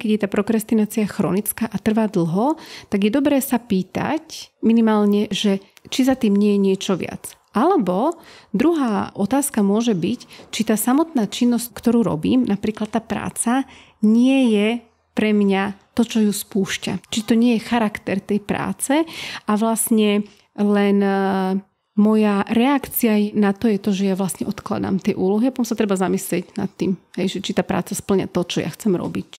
keď je tá prokrastinácia chronická a trvá dlho, tak je dobré sa pýtať minimálne, že či za tým nie je niečo viac. Alebo druhá otázka môže byť, či tá samotná činnosť, ktorú robím, napríklad tá práca, nie je pre mňa to, čo ju spúšťa. Či to nie je charakter tej práce a vlastne len e, moja reakcia na to je to, že ja vlastne odkladám tie úlohy a potom sa treba zamyslieť nad tým, hej, že či tá práca splňa to, čo ja chcem robiť.